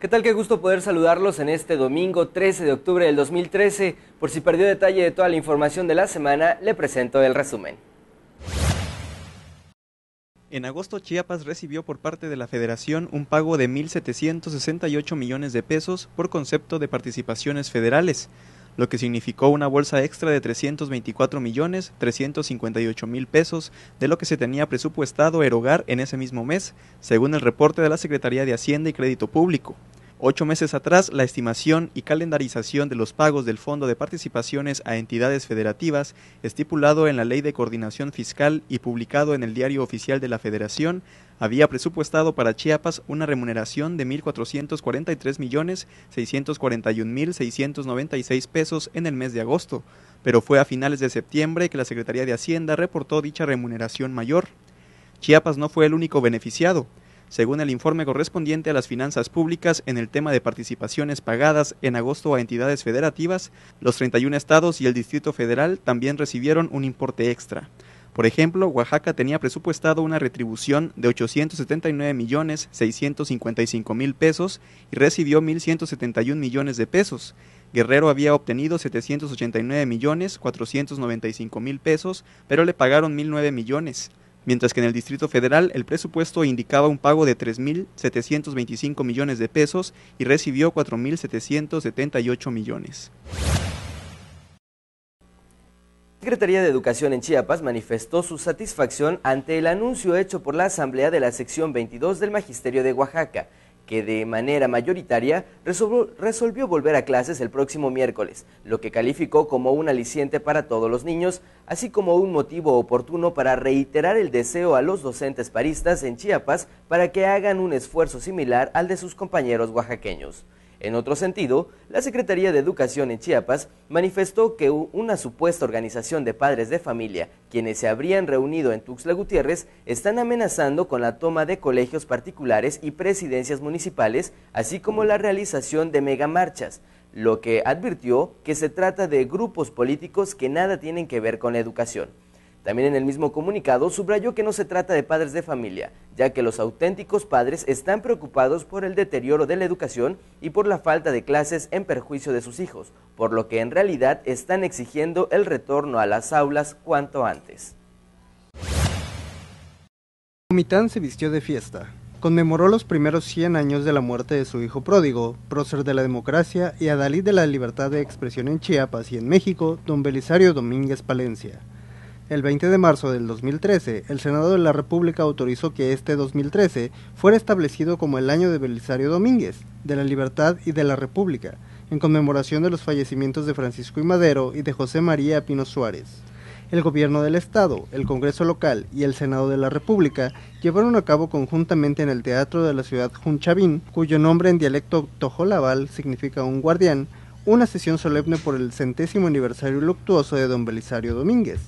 ¿Qué tal? Qué gusto poder saludarlos en este domingo 13 de octubre del 2013. Por si perdió detalle de toda la información de la semana, le presento el resumen. En agosto Chiapas recibió por parte de la Federación un pago de 1.768 millones de pesos por concepto de participaciones federales, lo que significó una bolsa extra de 324 millones 358 mil pesos de lo que se tenía presupuestado erogar en ese mismo mes, según el reporte de la Secretaría de Hacienda y Crédito Público. Ocho meses atrás, la estimación y calendarización de los pagos del Fondo de Participaciones a entidades federativas, estipulado en la Ley de Coordinación Fiscal y publicado en el Diario Oficial de la Federación, había presupuestado para Chiapas una remuneración de 1.443.641.696 pesos en el mes de agosto, pero fue a finales de septiembre que la Secretaría de Hacienda reportó dicha remuneración mayor. Chiapas no fue el único beneficiado según el informe correspondiente a las finanzas públicas en el tema de participaciones pagadas en agosto a entidades federativas, los 31 estados y el Distrito Federal también recibieron un importe extra. Por ejemplo, Oaxaca tenía presupuestado una retribución de 879 millones 655 mil pesos y recibió 1.171 millones de pesos. Guerrero había obtenido 789 millones 495 mil pesos, pero le pagaron 1.009 millones mientras que en el Distrito Federal el presupuesto indicaba un pago de 3.725 millones de pesos y recibió 4.778 millones. La Secretaría de Educación en Chiapas manifestó su satisfacción ante el anuncio hecho por la Asamblea de la Sección 22 del Magisterio de Oaxaca, que de manera mayoritaria resolvió, volver a clases el próximo miércoles, lo que calificó como un aliciente para todos los niños, así como un motivo oportuno para reiterar el deseo a los docentes paristas en Chiapas para que hagan un esfuerzo similar al de sus compañeros oaxaqueños. En otro sentido, la Secretaría de Educación en Chiapas manifestó que una supuesta organización de padres de familia, quienes se habrían reunido en Tuxtla Gutiérrez, están amenazando con la toma de colegios particulares y presidencias municipales, así como la realización de megamarchas, lo que advirtió que se trata de grupos políticos que nada tienen que ver con la educación. También en el mismo comunicado subrayó que no se trata de padres de familia, ya que los auténticos padres están preocupados por el deterioro de la educación y por la falta de clases en perjuicio de sus hijos, por lo que en realidad están exigiendo el retorno a las aulas cuanto antes. Comitán se vistió de fiesta. Conmemoró los primeros 100 años de la muerte de su hijo pródigo, prócer de la democracia y adalid de la libertad de expresión en Chiapas y en México, don Belisario Domínguez Palencia. El 20 de marzo del 2013, el Senado de la República autorizó que este 2013 fuera establecido como el año de Belisario Domínguez, de la Libertad y de la República, en conmemoración de los fallecimientos de Francisco y Madero y de José María Pino Suárez. El gobierno del Estado, el Congreso local y el Senado de la República llevaron a cabo conjuntamente en el Teatro de la Ciudad Junchavín, cuyo nombre en dialecto tojolabal significa un guardián, una sesión solemne por el centésimo aniversario luctuoso de don Belisario Domínguez,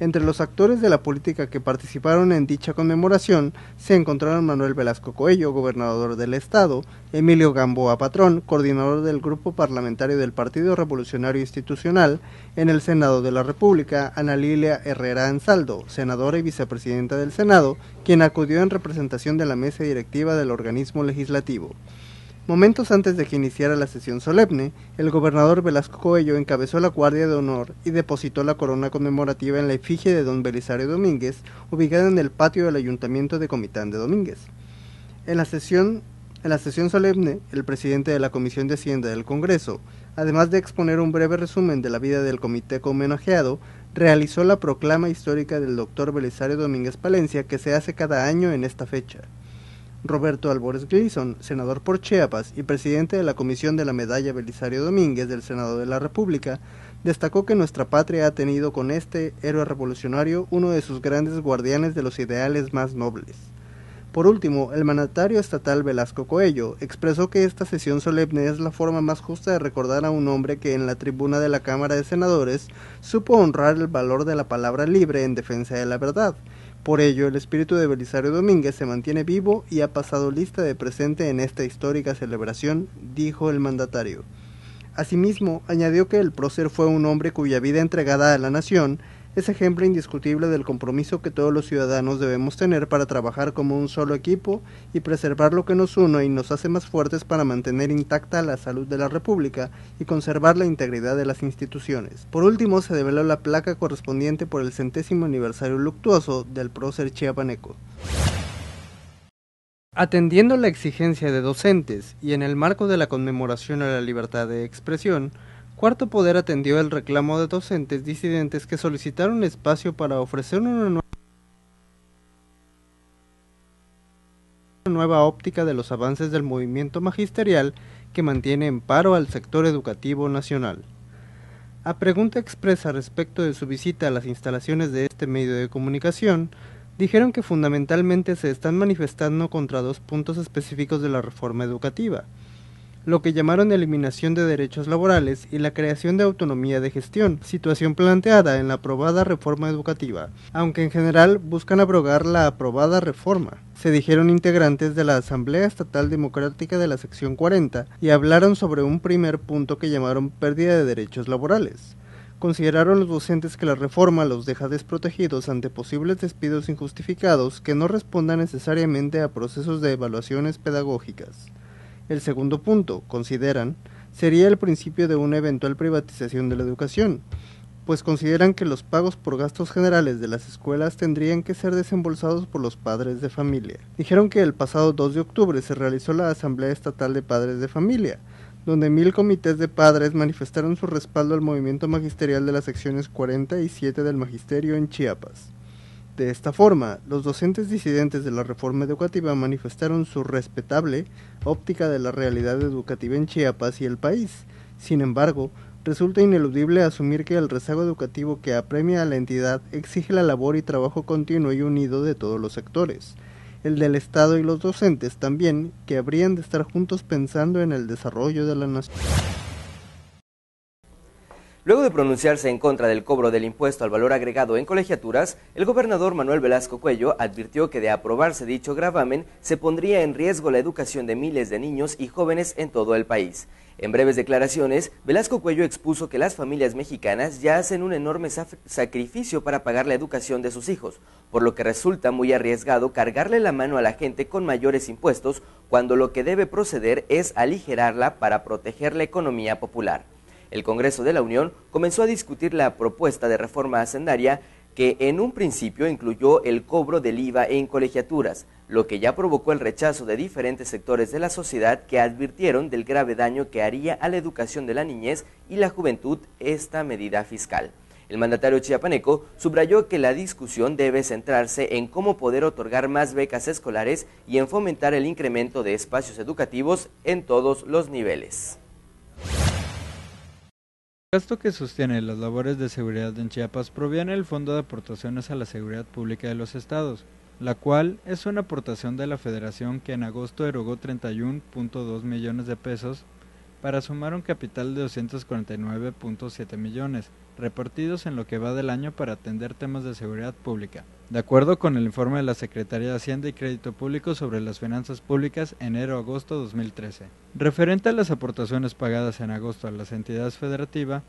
entre los actores de la política que participaron en dicha conmemoración se encontraron Manuel Velasco Coello, gobernador del estado, Emilio Gamboa Patrón, coordinador del grupo parlamentario del Partido Revolucionario Institucional en el Senado de la República, Ana Lilia Herrera Ansaldo, senadora y vicepresidenta del Senado, quien acudió en representación de la mesa directiva del organismo legislativo. Momentos antes de que iniciara la sesión solemne, el gobernador Velasco Coello encabezó la Guardia de Honor y depositó la corona conmemorativa en la efigie de don Belisario Domínguez, ubicada en el patio del Ayuntamiento de Comitán de Domínguez. En la sesión en la sesión solemne, el presidente de la Comisión de Hacienda del Congreso, además de exponer un breve resumen de la vida del comité homenajeado, realizó la proclama histórica del doctor Belisario Domínguez Palencia que se hace cada año en esta fecha. Roberto Álvarez Gleason, senador por Chiapas y presidente de la Comisión de la Medalla Belisario Domínguez del Senado de la República, destacó que nuestra patria ha tenido con este héroe revolucionario uno de sus grandes guardianes de los ideales más nobles. Por último, el mandatario estatal Velasco Coello expresó que esta sesión solemne es la forma más justa de recordar a un hombre que en la tribuna de la Cámara de Senadores supo honrar el valor de la palabra libre en defensa de la verdad por ello, el espíritu de Belisario Domínguez se mantiene vivo y ha pasado lista de presente en esta histórica celebración, dijo el mandatario. Asimismo, añadió que el prócer fue un hombre cuya vida entregada a la nación es ejemplo indiscutible del compromiso que todos los ciudadanos debemos tener para trabajar como un solo equipo y preservar lo que nos une y nos hace más fuertes para mantener intacta la salud de la República y conservar la integridad de las instituciones. Por último, se develó la placa correspondiente por el centésimo aniversario luctuoso del prócer chiapaneco. Atendiendo la exigencia de docentes y en el marco de la conmemoración a la libertad de expresión, Cuarto Poder atendió el reclamo de docentes disidentes que solicitaron espacio para ofrecer una nueva óptica de los avances del movimiento magisterial que mantiene en paro al sector educativo nacional. A pregunta expresa respecto de su visita a las instalaciones de este medio de comunicación, dijeron que fundamentalmente se están manifestando contra dos puntos específicos de la reforma educativa lo que llamaron eliminación de derechos laborales y la creación de autonomía de gestión, situación planteada en la aprobada reforma educativa, aunque en general buscan abrogar la aprobada reforma. Se dijeron integrantes de la Asamblea Estatal Democrática de la sección 40 y hablaron sobre un primer punto que llamaron pérdida de derechos laborales. Consideraron los docentes que la reforma los deja desprotegidos ante posibles despidos injustificados que no respondan necesariamente a procesos de evaluaciones pedagógicas. El segundo punto, consideran, sería el principio de una eventual privatización de la educación, pues consideran que los pagos por gastos generales de las escuelas tendrían que ser desembolsados por los padres de familia. Dijeron que el pasado 2 de octubre se realizó la Asamblea Estatal de Padres de Familia, donde mil comités de padres manifestaron su respaldo al movimiento magisterial de las secciones 47 y del magisterio en Chiapas. De esta forma, los docentes disidentes de la reforma educativa manifestaron su respetable óptica de la realidad educativa en Chiapas y el país. Sin embargo, resulta ineludible asumir que el rezago educativo que apremia a la entidad exige la labor y trabajo continuo y unido de todos los sectores, el del Estado y los docentes también, que habrían de estar juntos pensando en el desarrollo de la nación. Luego de pronunciarse en contra del cobro del impuesto al valor agregado en colegiaturas, el gobernador Manuel Velasco Cuello advirtió que de aprobarse dicho gravamen se pondría en riesgo la educación de miles de niños y jóvenes en todo el país. En breves declaraciones, Velasco Cuello expuso que las familias mexicanas ya hacen un enorme sacrificio para pagar la educación de sus hijos, por lo que resulta muy arriesgado cargarle la mano a la gente con mayores impuestos cuando lo que debe proceder es aligerarla para proteger la economía popular el Congreso de la Unión comenzó a discutir la propuesta de reforma hacendaria que en un principio incluyó el cobro del IVA en colegiaturas, lo que ya provocó el rechazo de diferentes sectores de la sociedad que advirtieron del grave daño que haría a la educación de la niñez y la juventud esta medida fiscal. El mandatario chiapaneco subrayó que la discusión debe centrarse en cómo poder otorgar más becas escolares y en fomentar el incremento de espacios educativos en todos los niveles. El gasto que sostiene las labores de seguridad en Chiapas proviene del Fondo de Aportaciones a la Seguridad Pública de los Estados, la cual es una aportación de la Federación que en agosto erogó 31.2 millones de pesos para sumar un capital de 249.7 millones, repartidos en lo que va del año para atender temas de seguridad pública, de acuerdo con el informe de la Secretaría de Hacienda y Crédito Público sobre las finanzas públicas enero-agosto 2013. Referente a las aportaciones pagadas en agosto a las entidades federativas,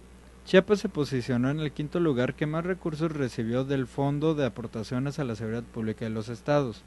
Chiapas se posicionó en el quinto lugar que más recursos recibió del Fondo de Aportaciones a la Seguridad Pública de los Estados,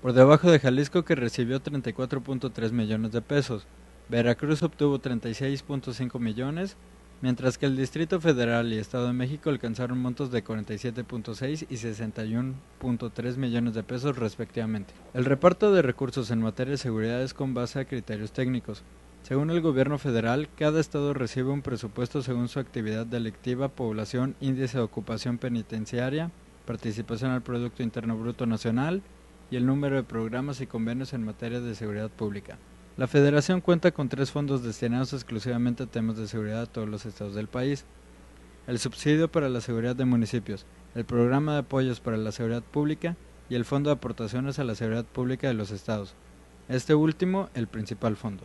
por debajo de Jalisco que recibió 34.3 millones de pesos, Veracruz obtuvo 36.5 millones, mientras que el Distrito Federal y Estado de México alcanzaron montos de 47.6 y 61.3 millones de pesos respectivamente. El reparto de recursos en materia de seguridad es con base a criterios técnicos. Según el gobierno federal, cada estado recibe un presupuesto según su actividad delictiva, población, índice de ocupación penitenciaria, participación al Producto Interno Bruto Nacional y el número de programas y convenios en materia de seguridad pública. La federación cuenta con tres fondos destinados exclusivamente a temas de seguridad a todos los estados del país. El subsidio para la seguridad de municipios, el programa de apoyos para la seguridad pública y el fondo de aportaciones a la seguridad pública de los estados. Este último, el principal fondo.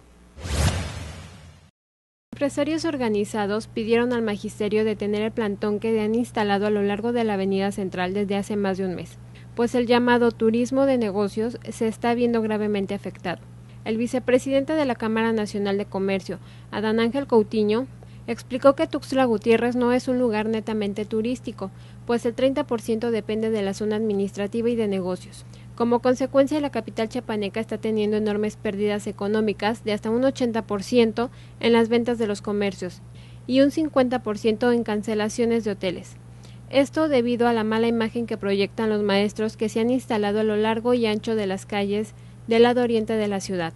Empresarios organizados pidieron al magisterio detener el plantón que han instalado a lo largo de la Avenida Central desde hace más de un mes, pues el llamado turismo de negocios se está viendo gravemente afectado. El vicepresidente de la Cámara Nacional de Comercio, Adán Ángel Coutiño, explicó que Tuxtla Gutiérrez no es un lugar netamente turístico, pues el 30% depende de la zona administrativa y de negocios. Como consecuencia, la capital chapaneca está teniendo enormes pérdidas económicas de hasta un 80% en las ventas de los comercios y un 50% en cancelaciones de hoteles. Esto debido a la mala imagen que proyectan los maestros que se han instalado a lo largo y ancho de las calles del lado oriente de la ciudad.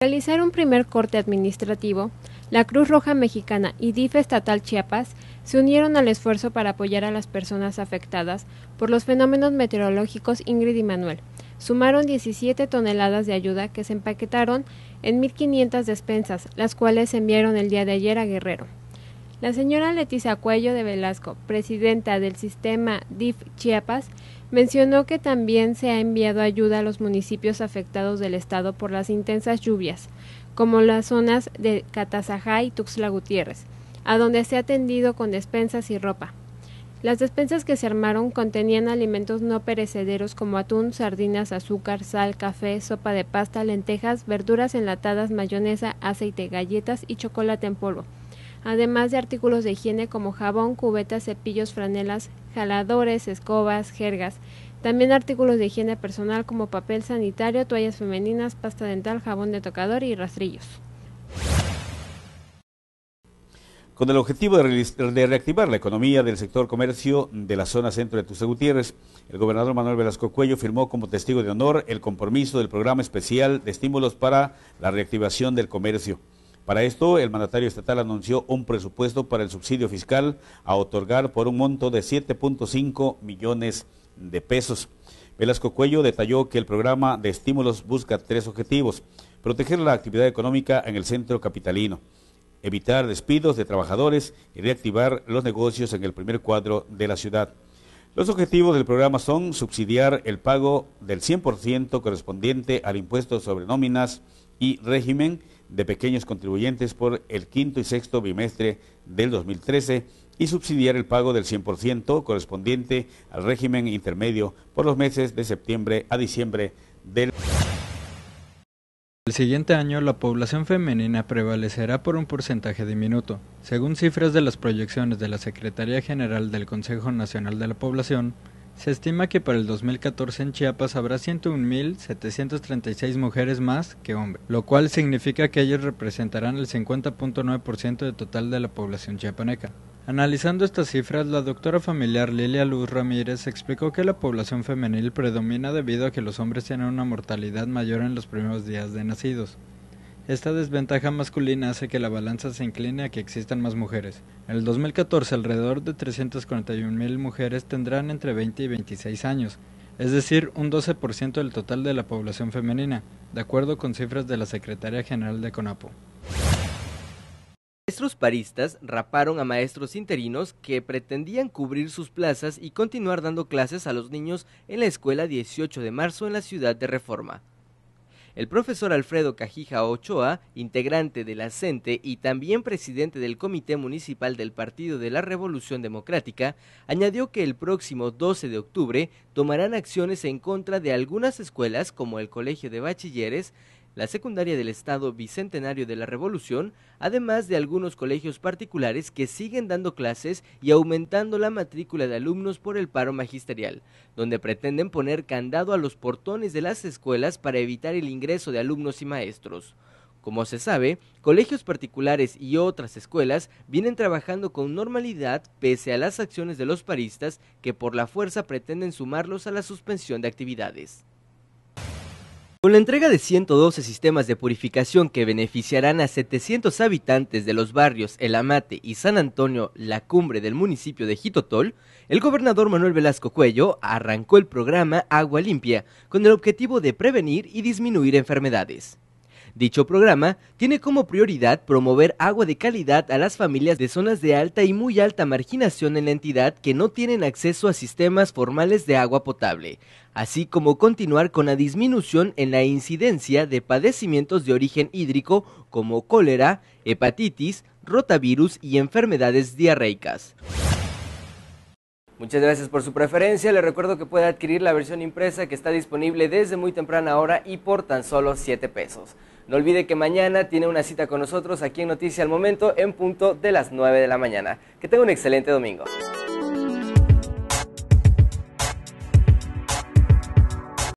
Realizar un primer corte administrativo, la Cruz Roja Mexicana y DIF Estatal Chiapas se unieron al esfuerzo para apoyar a las personas afectadas por los fenómenos meteorológicos Ingrid y Manuel. Sumaron 17 toneladas de ayuda que se empaquetaron en 1.500 despensas, las cuales se enviaron el día de ayer a Guerrero. La señora Leticia Cuello de Velasco, presidenta del sistema DIF Chiapas, Mencionó que también se ha enviado ayuda a los municipios afectados del estado por las intensas lluvias, como las zonas de Catazajá y Tuxtla Gutiérrez, a donde se ha atendido con despensas y ropa. Las despensas que se armaron contenían alimentos no perecederos como atún, sardinas, azúcar, sal, café, sopa de pasta, lentejas, verduras enlatadas, mayonesa, aceite, galletas y chocolate en polvo además de artículos de higiene como jabón, cubetas, cepillos, franelas, jaladores, escobas, jergas. También artículos de higiene personal como papel sanitario, toallas femeninas, pasta dental, jabón de tocador y rastrillos. Con el objetivo de reactivar la economía del sector comercio de la zona centro de Tuxtla Gutiérrez, el gobernador Manuel Velasco Cuello firmó como testigo de honor el compromiso del programa especial de estímulos para la reactivación del comercio. Para esto, el mandatario estatal anunció un presupuesto para el subsidio fiscal a otorgar por un monto de 7.5 millones de pesos. Velasco Cuello detalló que el programa de estímulos busca tres objetivos. Proteger la actividad económica en el centro capitalino, evitar despidos de trabajadores y reactivar los negocios en el primer cuadro de la ciudad. Los objetivos del programa son subsidiar el pago del 100% correspondiente al impuesto sobre nóminas y régimen de pequeños contribuyentes por el quinto y sexto bimestre del 2013 y subsidiar el pago del 100% correspondiente al régimen intermedio por los meses de septiembre a diciembre del... El siguiente año la población femenina prevalecerá por un porcentaje diminuto. Según cifras de las proyecciones de la Secretaría General del Consejo Nacional de la Población, se estima que para el 2014 en Chiapas habrá 101.736 mujeres más que hombres, lo cual significa que ellos representarán el 50.9% del total de la población chiapaneca. Analizando estas cifras, la doctora familiar Lilia Luz Ramírez explicó que la población femenil predomina debido a que los hombres tienen una mortalidad mayor en los primeros días de nacidos. Esta desventaja masculina hace que la balanza se incline a que existan más mujeres. En el 2014, alrededor de 341.000 mujeres tendrán entre 20 y 26 años, es decir, un 12% del total de la población femenina, de acuerdo con cifras de la Secretaría General de CONAPO. Maestros paristas raparon a maestros interinos que pretendían cubrir sus plazas y continuar dando clases a los niños en la escuela 18 de marzo en la ciudad de Reforma. El profesor Alfredo Cajija Ochoa, integrante de la CENTE y también presidente del Comité Municipal del Partido de la Revolución Democrática, añadió que el próximo 12 de octubre tomarán acciones en contra de algunas escuelas como el Colegio de Bachilleres, la secundaria del Estado Bicentenario de la Revolución, además de algunos colegios particulares que siguen dando clases y aumentando la matrícula de alumnos por el paro magisterial, donde pretenden poner candado a los portones de las escuelas para evitar el ingreso de alumnos y maestros. Como se sabe, colegios particulares y otras escuelas vienen trabajando con normalidad pese a las acciones de los paristas que por la fuerza pretenden sumarlos a la suspensión de actividades. Con la entrega de 112 sistemas de purificación que beneficiarán a 700 habitantes de los barrios El Amate y San Antonio, la cumbre del municipio de Jitotol, el gobernador Manuel Velasco Cuello arrancó el programa Agua Limpia con el objetivo de prevenir y disminuir enfermedades. Dicho programa tiene como prioridad promover agua de calidad a las familias de zonas de alta y muy alta marginación en la entidad que no tienen acceso a sistemas formales de agua potable, así como continuar con la disminución en la incidencia de padecimientos de origen hídrico como cólera, hepatitis, rotavirus y enfermedades diarreicas. Muchas gracias por su preferencia. Le recuerdo que puede adquirir la versión impresa que está disponible desde muy temprana hora y por tan solo 7 pesos. No olvide que mañana tiene una cita con nosotros aquí en Noticia al Momento en punto de las 9 de la mañana. Que tenga un excelente domingo.